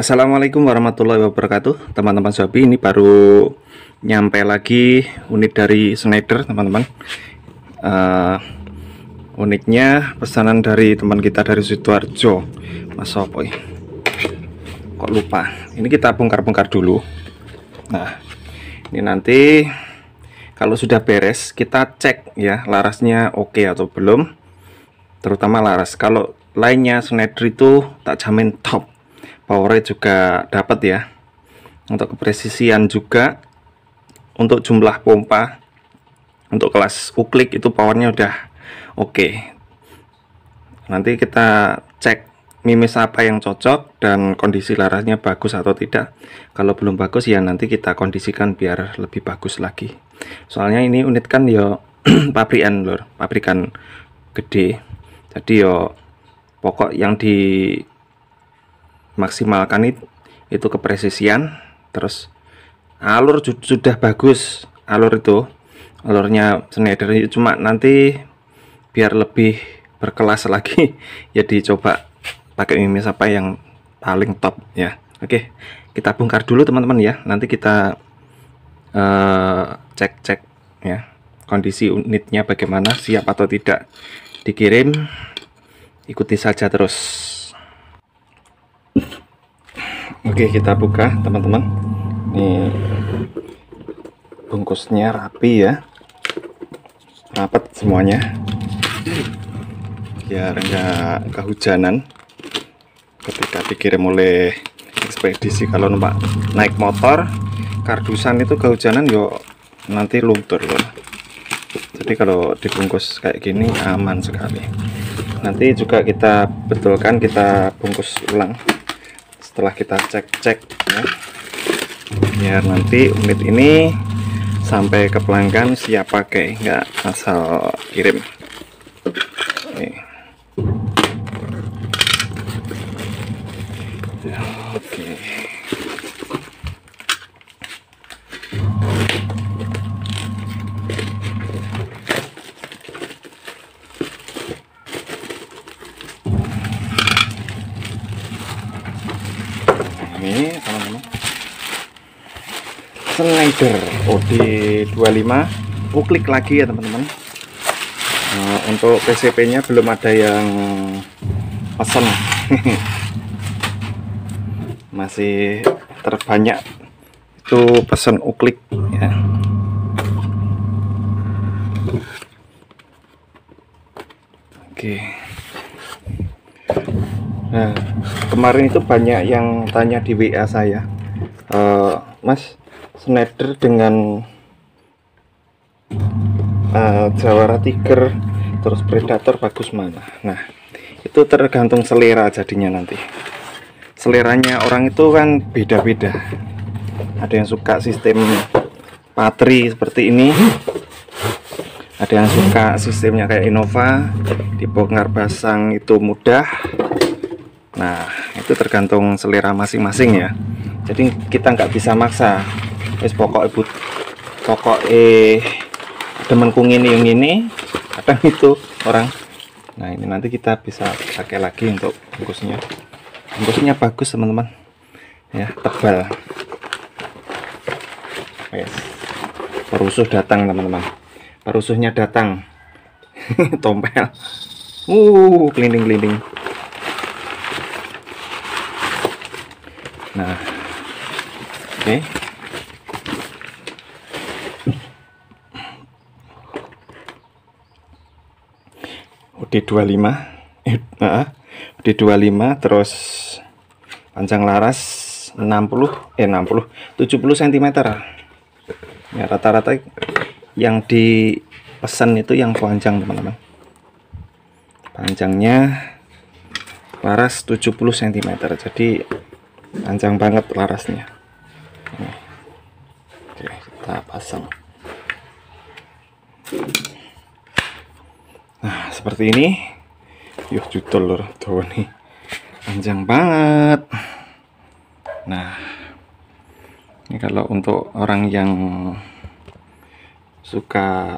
Assalamualaikum warahmatullahi wabarakatuh teman-teman Sobi ini baru nyampe lagi unit dari Schneider teman-teman uh, uniknya pesanan dari teman kita dari Sidoarjo Mas Sopoy kok lupa ini kita bongkar-bongkar dulu nah ini nanti kalau sudah beres kita cek ya larasnya oke okay atau belum terutama laras kalau lainnya Schneider itu tak jamin top power juga dapat ya untuk kepresisian juga untuk jumlah pompa untuk kelas uklik itu powernya udah oke okay. nanti kita cek mimis apa yang cocok dan kondisi larasnya bagus atau tidak kalau belum bagus ya nanti kita kondisikan biar lebih bagus lagi soalnya ini unit kan ya pabrikan lor pabrikan gede jadi yo pokok yang di maksimalkan itu, itu kepresisian terus alur sudah bagus alur itu alurnya Schneider ya cuma nanti biar lebih berkelas lagi ya dicoba pakai mimis apa yang paling top ya oke kita bongkar dulu teman-teman ya nanti kita eh, cek-cek uh, ya kondisi unitnya bagaimana siap atau tidak dikirim ikuti saja terus Oke kita buka teman-teman Ini bungkusnya rapi ya rapat semuanya biar enggak kehujanan ketika dikirim oleh ekspedisi kalau numpak naik motor kardusan itu kehujanan yo nanti luntur loh jadi kalau dibungkus kayak gini aman sekali nanti juga kita betulkan kita bungkus ulang setelah kita cek-cek ya biar nanti unit ini sampai ke pelanggan siap pakai nggak asal kirim Schneider OD25 lima lagi ya teman-teman nah, untuk PCP nya belum ada yang pesan masih terbanyak itu pesan uklik ya oke nah kemarin itu banyak yang tanya di WA saya e, mas Snyder dengan uh, Jawara Tiger terus Predator bagus mana nah itu tergantung selera jadinya nanti seleranya orang itu kan beda-beda ada yang suka sistem patri seperti ini ada yang suka sistemnya kayak Innova dibongkar Basang itu mudah nah itu tergantung selera masing-masing ya jadi kita nggak bisa maksa wis pokok ibu, pokok eh demen kungin yang ini kadang itu orang nah ini nanti kita bisa pakai lagi untuk bungkusnya bungkusnya bagus teman-teman ya tebal yes. perusuh datang teman-teman perusuhnya datang tompel uh kelinding-kelinding nah oke okay. od 25 eh, nah, UD25 terus panjang laras 60 eh 60 70 cm ya rata-rata yang dipesan itu yang panjang teman-teman panjangnya laras 70 cm jadi panjang banget larasnya Oke, kita pasang Thank you. Nah, seperti ini. yuk judul lur, tuh nih. Panjang banget. Nah, ini kalau untuk orang yang suka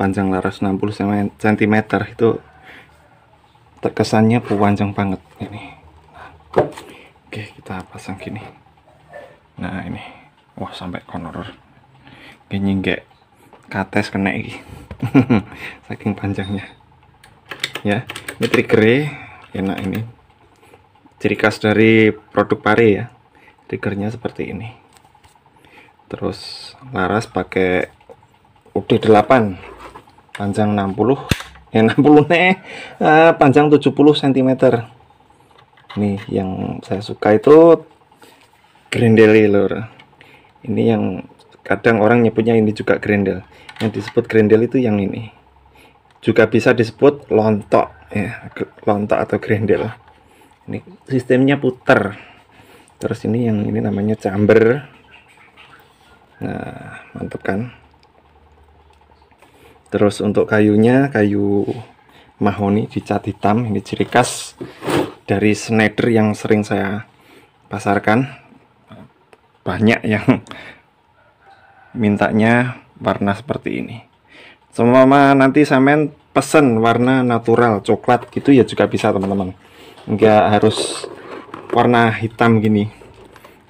panjang laras 60 cm itu terkesannya panjang banget ini. Nah, oke, kita pasang gini. Nah, ini. Wah, sampai konor. Ini kates kena ini saking panjangnya ya ini trigger e, enak ini ciri khas dari produk pare ya triggernya seperti ini terus laras pakai UD8 panjang 60 eh 60 nih eh, panjang 70 cm ini yang saya suka itu grindeli lor ini yang kadang orang nyebutnya ini juga grendel yang disebut grendel itu yang ini juga bisa disebut lontok ya lontok atau grendel ini sistemnya putar terus ini yang ini namanya chamber nah mantap kan terus untuk kayunya kayu mahoni dicat hitam ini ciri khas dari Schneider yang sering saya pasarkan banyak yang mintanya warna seperti ini Semua nanti samen pesen warna natural coklat gitu ya juga bisa teman-teman nggak harus warna hitam gini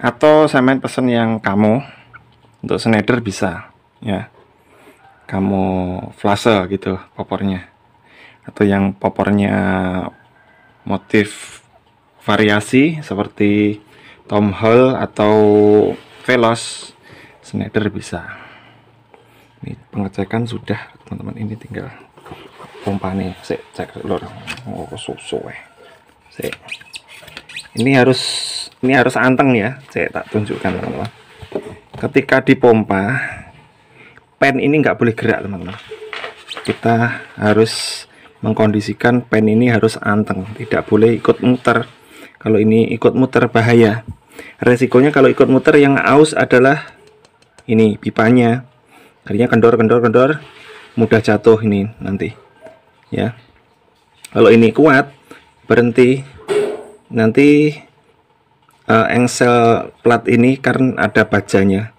atau samen pesen yang kamu untuk snider bisa ya kamu flase gitu popornya atau yang popornya motif variasi seperti Tom Hall atau Velos snider bisa ini pengecekan sudah teman-teman ini tinggal pompa nih saya cek lor oh susu eh saya ini harus ini harus anteng ya saya tak tunjukkan teman-teman ketika dipompa pen ini nggak boleh gerak teman-teman kita harus mengkondisikan pen ini harus anteng tidak boleh ikut muter kalau ini ikut muter bahaya resikonya kalau ikut muter yang aus adalah ini pipanya akhirnya kendor kendor kendor mudah jatuh ini nanti ya kalau ini kuat berhenti nanti uh, engsel plat ini karena ada bajanya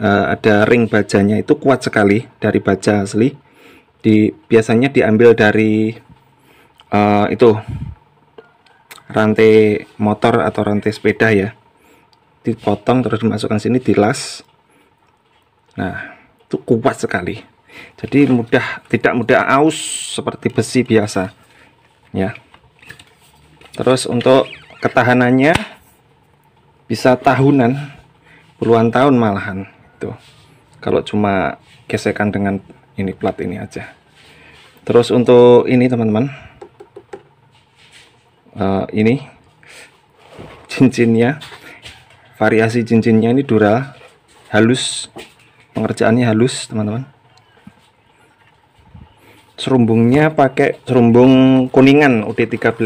uh, ada ring bajanya itu kuat sekali dari baja asli di biasanya diambil dari uh, itu rantai motor atau rantai sepeda ya dipotong terus dimasukkan sini dilas nah itu kuat sekali jadi mudah tidak mudah aus seperti besi biasa ya terus untuk ketahanannya bisa tahunan puluhan tahun malahan itu kalau cuma gesekan dengan ini plat ini aja terus untuk ini teman-teman uh, ini cincinnya variasi cincinnya ini dural halus pengerjaannya halus teman-teman serumbungnya pakai serumbung kuningan UD13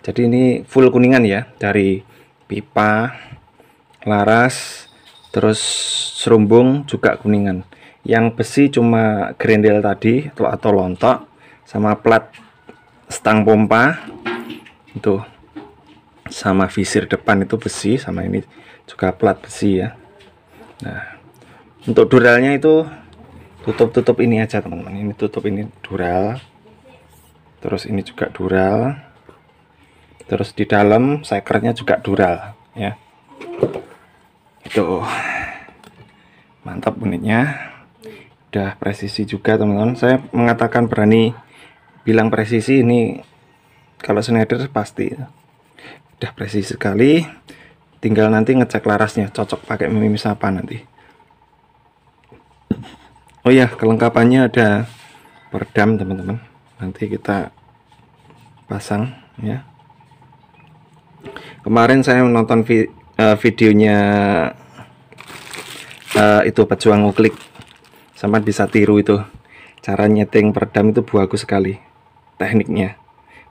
jadi ini full kuningan ya dari pipa laras terus serumbung juga kuningan yang besi cuma grendel tadi atau, atau lontok sama plat stang pompa itu sama visir depan itu besi sama ini juga plat besi ya nah untuk duralnya itu tutup-tutup ini aja teman-teman ini tutup ini dural terus ini juga dural terus di dalam sekernya juga dural ya itu mantap unitnya udah presisi juga teman-teman saya mengatakan berani bilang presisi ini kalau Schneider pasti udah presisi sekali tinggal nanti ngecek larasnya cocok pakai mimis apa nanti oh ya kelengkapannya ada peredam teman-teman nanti kita pasang ya kemarin saya menonton vi uh, videonya uh, itu pejuang uklik. sama bisa tiru itu cara nyeting peredam itu bagus sekali tekniknya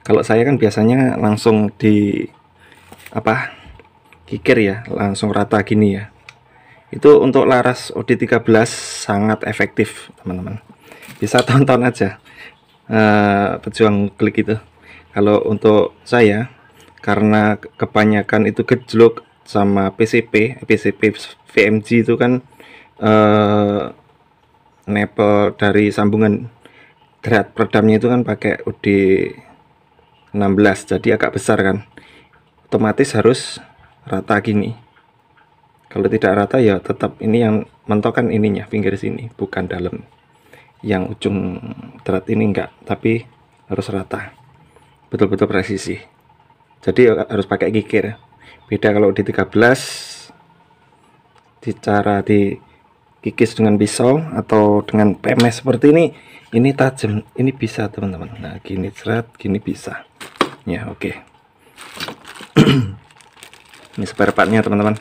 kalau saya kan biasanya langsung di apa kikir ya langsung rata gini ya itu untuk Laras OD13 sangat efektif, teman-teman. Bisa tonton aja uh, pejuang klik itu. Kalau untuk saya, karena kebanyakan itu gejlok sama PCP, PCP eh, VMG itu kan uh, nepel dari sambungan drat peredamnya itu kan pakai UD 16 jadi agak besar kan otomatis harus rata gini kalau tidak rata ya tetap ini yang mentokan ininya pinggir sini, bukan dalam. Yang ujung terat ini enggak, tapi harus rata. Betul-betul presisi. Jadi ya harus pakai kikir. Beda kalau di 13 secara di kikis dengan pisau atau dengan pemes seperti ini ini tajam ini bisa teman-teman nah gini serat gini bisa ya oke okay. ini spare partnya teman-teman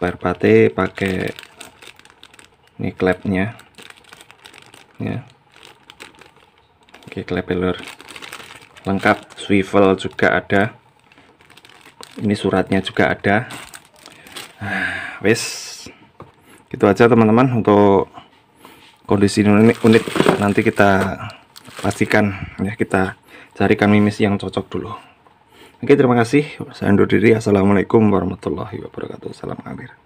layar pakai ini klepnya ya oke klep lur lengkap swivel juga ada ini suratnya juga ada ah, wes gitu aja teman-teman untuk kondisi unit, unit nanti kita pastikan ya kita carikan mimis yang cocok dulu Oke, terima kasih. Saya undur diri. Assalamualaikum warahmatullahi wabarakatuh. Salam Amir.